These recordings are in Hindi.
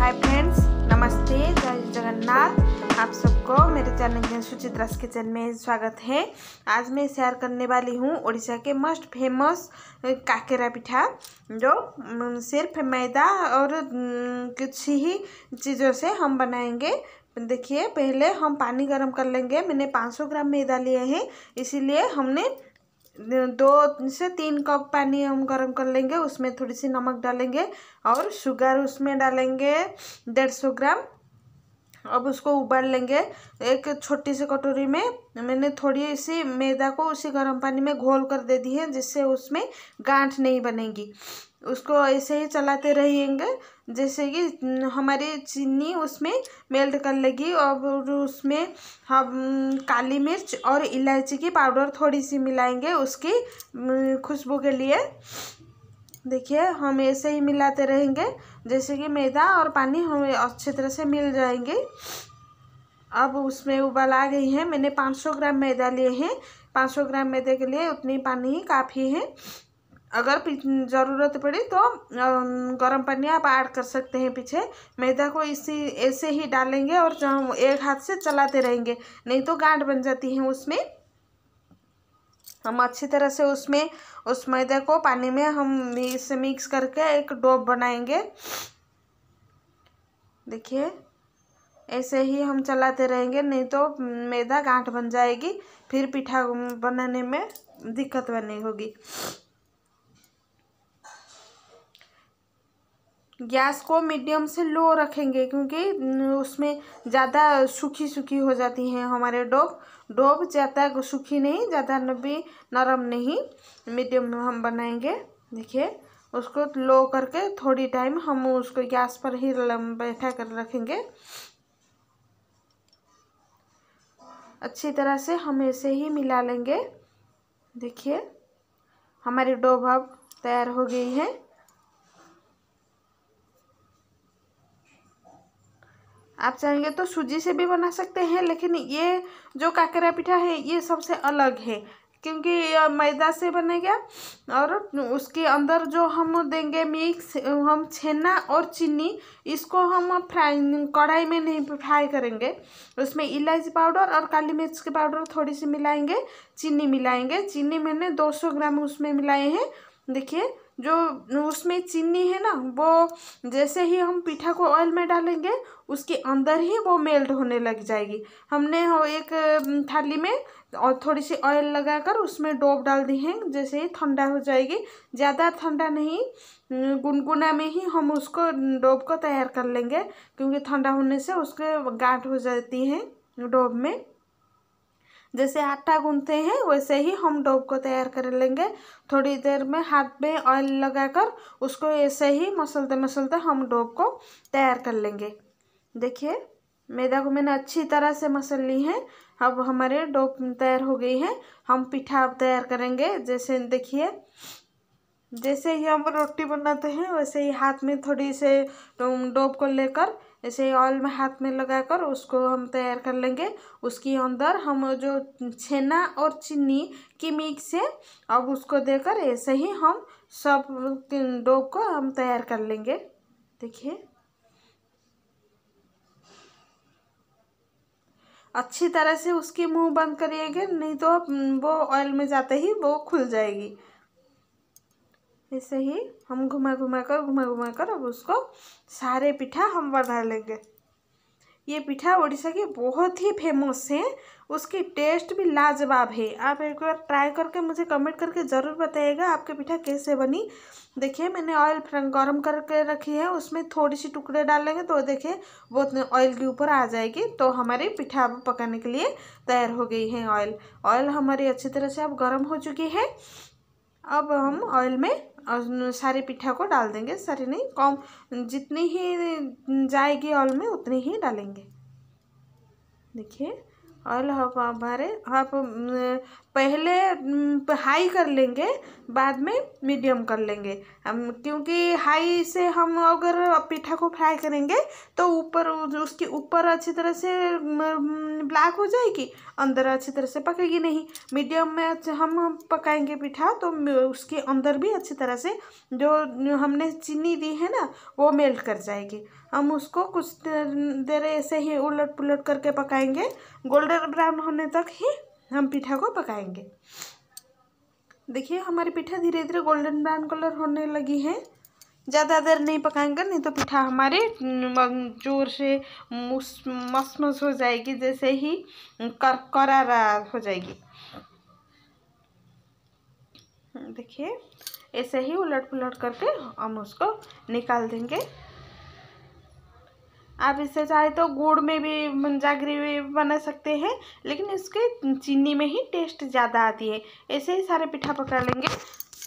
हाय फ्रेंड्स नमस्ते जय जगन्नाथ आप सबको मेरे चैनल सुचित्रास किचन में स्वागत है आज मैं शेयर करने वाली हूँ उड़ीसा के मोस्ट फेमस काकेरा पिठा जो सिर्फ मैदा और कुछ ही चीज़ों से हम बनाएंगे देखिए पहले हम पानी गर्म कर लेंगे मैंने 500 ग्राम मैदा लिए हैं इसीलिए हमने दो से तीन कप पानी हम गर्म कर लेंगे उसमें थोड़ी सी नमक डालेंगे और शुगर उसमें डालेंगे डेढ़ सौ ग्राम अब उसको उबाल लेंगे एक छोटी सी कटोरी में मैंने थोड़ी सी मैदा को उसी गर्म पानी में घोल कर दे दी है जिससे उसमें गांठ नहीं बनेगी उसको ऐसे ही चलाते रहेंगे जैसे कि हमारी चीनी उसमें मेल्ट कर लेगी और उसमें हम काली मिर्च और इलायची की पाउडर थोड़ी सी मिलाएंगे उसकी खुशबू के लिए देखिए हम ऐसे ही मिलाते रहेंगे जैसे कि मैदा और पानी हमें अच्छी तरह से मिल जाएंगे अब उसमें उबाल आ गई है मैंने 500 ग्राम मैदा लिए हैं 500 ग्राम मैदे के लिए उतनी पानी ही काफ़ी है अगर ज़रूरत पड़ी तो गर्म पानी आप ऐड कर सकते हैं पीछे मैदा को इसी ऐसे ही डालेंगे और एक हाथ से चलाते रहेंगे नहीं तो गांठ बन जाती है उसमें हम अच्छी तरह से उसमें उस मैदे को पानी में हम इसे मिक्स करके एक डोब बनाएंगे देखिए ऐसे ही हम चलाते रहेंगे नहीं तो मैदा गांठ बन जाएगी फिर पिठा बनाने में दिक्कत बनी होगी गैस को मीडियम से लो रखेंगे क्योंकि उसमें ज़्यादा सूखी सूखी हो जाती हैं हमारे डोब डोब ज़्यादा सूखी नहीं ज़्यादा भी नरम नहीं मीडियम में हम बनाएंगे देखिए उसको लो करके थोड़ी टाइम हम उसको गैस पर ही बैठा कर रखेंगे अच्छी तरह से हम ऐसे ही मिला लेंगे देखिए हमारी डोब अब तैयार हो गई है आप चाहेंगे तो सूजी से भी बना सकते हैं लेकिन ये जो काकरा पिठा है ये सबसे अलग है क्योंकि मैदा से बनेगा और उसके अंदर जो हम देंगे मिक्स हम छेना और चीनी इसको हम फ्राई कढ़ाई में नहीं फ्राई करेंगे उसमें इलायची पाउडर और काली मिर्च के पाउडर थोड़ी सी मिलाएंगे चीनी मिलाएंगे चीनी मैंने 200 ग्राम उसमें मिलाए हैं देखिए जो उसमें चीनी है ना वो जैसे ही हम पीठा को ऑयल में डालेंगे उसके अंदर ही वो मेल्ट होने लग जाएगी हमने एक थाली में और थोड़ी सी ऑयल लगाकर उसमें डोब डाल दी है जैसे ही ठंडा हो जाएगी ज़्यादा ठंडा नहीं गुनगुना में ही हम उसको डोब को तैयार कर लेंगे क्योंकि ठंडा होने से उसके गांठ हो जाती है डोब में जैसे आटा गूंथते हैं वैसे ही हम डोब को तैयार कर लेंगे थोड़ी देर में हाथ में ऑयल लगाकर उसको ऐसे ही मसलते मसलते हम डोब को तैयार कर लेंगे देखिए मैदा को मैंने अच्छी तरह से मसल ली है अब हमारे डोब तैयार हो गई है हम पिठा अब तैयार करेंगे जैसे देखिए जैसे ही हम रोटी बनाते हैं वैसे ही हाथ में थोड़ी से डोब को लेकर ऐसे ही ऑयल में हाथ में लगाकर उसको हम तैयार कर लेंगे उसके अंदर हम जो छेना और चीनी की मिक्स है अब उसको देकर ऐसे ही हम सब डो को हम तैयार कर लेंगे देखिए अच्छी तरह से उसके मुंह बंद करिएगा नहीं तो वो ऑयल में जाते ही वो खुल जाएगी ऐसे ही हम घुमा घुमा कर घुमा घुमा कर अब उसको सारे पिठा हम बना लेंगे ये पिठा उड़ीसा की बहुत ही फेमस है उसकी टेस्ट भी लाजवाब है आप एक बार ट्राई करके मुझे कमेंट करके ज़रूर बताइएगा आपके पिठा कैसे बनी देखिए मैंने ऑयल गर्म करके रखी है उसमें थोड़ी सी टुकड़े डालेंगे तो देखिए वो ऑयल के ऊपर आ जाएगी तो हमारी पिठा अब पकाने के लिए तैयार हो गई है ऑयल ऑयल हमारी अच्छी तरह से अब गर्म हो चुकी है अब हम ऑयल में और सारे पिठा को डाल देंगे सारे नहीं कम जितनी ही जाएगी ऑयल में उतनी ही डालेंगे देखिए ऑयल हमारे आप पहले हाई कर लेंगे बाद में मीडियम कर लेंगे हम क्योंकि हाई से हम अगर पिठा को फ्राई करेंगे तो ऊपर उसकी ऊपर अच्छी तरह से ब्लैक हो जाएगी अंदर अच्छी तरह से पकेगी नहीं मीडियम में हम पकाएंगे पिठा तो उसके अंदर भी अच्छी तरह से जो हमने चीनी दी है ना वो मेल्ट कर जाएगी हम उसको कुछ देर ऐसे ही उलट पुलट करके पकाएंगे गोल्डन ब्राउन होने तक ही हम पीठा को पकाएंगे देखिए हमारी पिठा धीरे धीरे गोल्डन ब्राउन कलर होने लगी है ज़्यादा देर नहीं पकाएंगे नहीं तो पीठा हमारे जोर से मस मस हो जाएगी जैसे ही कर करारा हो जाएगी देखिए ऐसे ही उलट पुलट करके हम उसको निकाल देंगे आप इसे चाहे तो गुड़ में भी जागरी भी बना सकते हैं लेकिन इसके चीनी में ही टेस्ट ज़्यादा आती है ऐसे ही सारे पिठा पकड़ लेंगे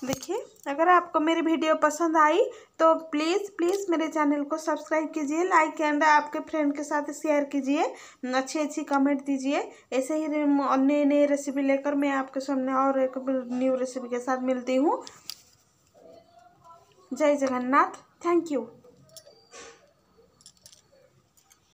देखिए अगर आपको मेरी वीडियो पसंद आई तो प्लीज़ प्लीज़ मेरे चैनल को सब्सक्राइब कीजिए लाइक एंड आपके फ्रेंड के साथ शेयर कीजिए अच्छी अच्छी कमेंट दीजिए ऐसे ही नई नई रेसिपी लेकर मैं आपके सामने और एक न्यू रेसिपी के साथ मिलती हूँ जय जगन्नाथ थैंक यू